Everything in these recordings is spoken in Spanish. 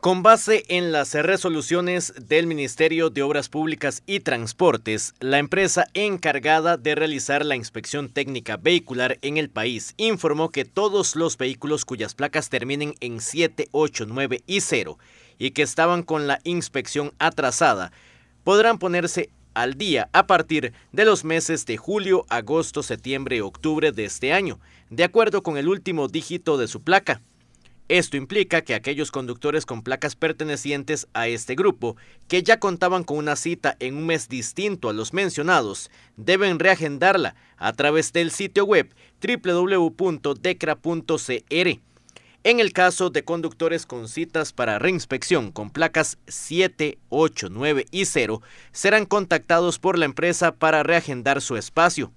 Con base en las resoluciones del Ministerio de Obras Públicas y Transportes, la empresa encargada de realizar la inspección técnica vehicular en el país informó que todos los vehículos cuyas placas terminen en 7, 8, 9 y 0 y que estaban con la inspección atrasada podrán ponerse al día a partir de los meses de julio, agosto, septiembre y octubre de este año, de acuerdo con el último dígito de su placa. Esto implica que aquellos conductores con placas pertenecientes a este grupo, que ya contaban con una cita en un mes distinto a los mencionados, deben reagendarla a través del sitio web www.decra.cr. En el caso de conductores con citas para reinspección con placas 7, 8, 9 y 0, serán contactados por la empresa para reagendar su espacio.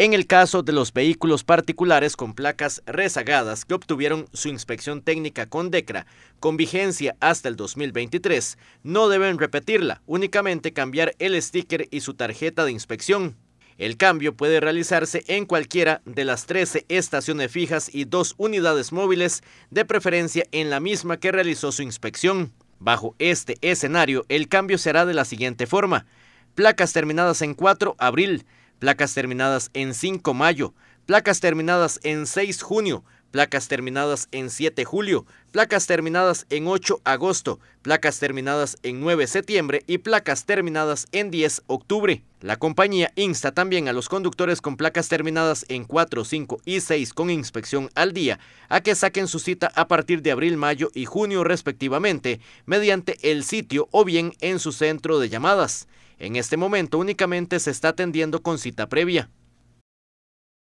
En el caso de los vehículos particulares con placas rezagadas que obtuvieron su inspección técnica con DECRA con vigencia hasta el 2023, no deben repetirla, únicamente cambiar el sticker y su tarjeta de inspección. El cambio puede realizarse en cualquiera de las 13 estaciones fijas y dos unidades móviles, de preferencia en la misma que realizó su inspección. Bajo este escenario, el cambio será de la siguiente forma. Placas terminadas en 4 abril, placas terminadas en 5 mayo, placas terminadas en 6 junio, placas terminadas en 7 julio, placas terminadas en 8 agosto, placas terminadas en 9 septiembre y placas terminadas en 10 octubre. La compañía insta también a los conductores con placas terminadas en 4, 5 y 6 con inspección al día a que saquen su cita a partir de abril, mayo y junio respectivamente mediante el sitio o bien en su centro de llamadas. En este momento únicamente se está atendiendo con cita previa.